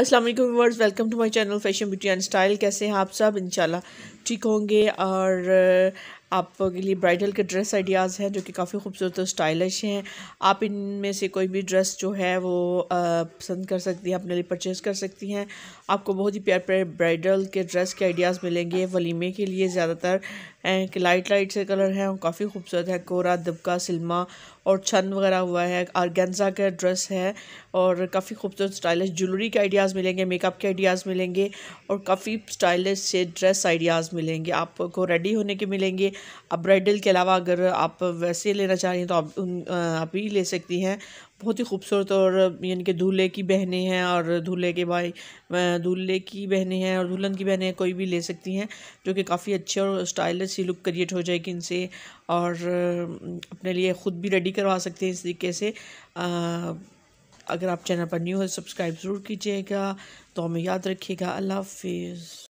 अस्सलाम वालेकुम viewers welcome to my channel fashion beauty and style कैसे हैं आप सब इंशाल्लाह ठीक होंगे और आपके लिए ब्राइडल के ड्रेस आइडियाज़ हैं जो कि काफ़ी खूबसूरत और स्टाइलिश हैं आप इनमें से कोई भी ड्रेस जो है वो पसंद कर सकती हैं अपने लिए परचेज़ कर सकती हैं आपको बहुत ही प्यार प्यार ब्राइडल के ड्रेस के आइडियाज़ मिलेंगे वलीमे के लिए ज़्यादातर कि लाइट लाइट से कलर हैं और काफ़ी खूबसूरत है कोरा दबका सिलमा और छन वगैरह हुआ है आर्गेंजा का ड्रेस है और काफ़ी खूबसूरत स्टाइलिश ज्वेलरी के आइडियाज़ मिलेंगे मेकअप के आइडियाज़ मिलेंगे और काफ़ी स्टाइलिश से ड्रेस आइडियाज़ मिलेंगे आपको रेडी होने के मिलेंगे अब ब्राइडल के अलावा अगर आप वैसे लेना चाह रही हैं तो आप उन आप ही ले सकती हैं बहुत ही खूबसूरत और यानी कि दूल्हे की बहनें हैं और दूल्हे के भाई दूल्हे की बहनें हैं और दुल्हन की बहनें कोई भी ले सकती हैं जो कि काफ़ी अच्छे और स्टाइलिश सी लुक क्रिएट हो जाएगी इनसे और अपने लिए ख़ुद भी रेडी करवा सकते हैं इस तरीके से अगर आप चैनल पर न्यू है सब्सक्राइब ज़रूर कीजिएगा तो हमें याद रखिएगा अल्लाह हाफिज़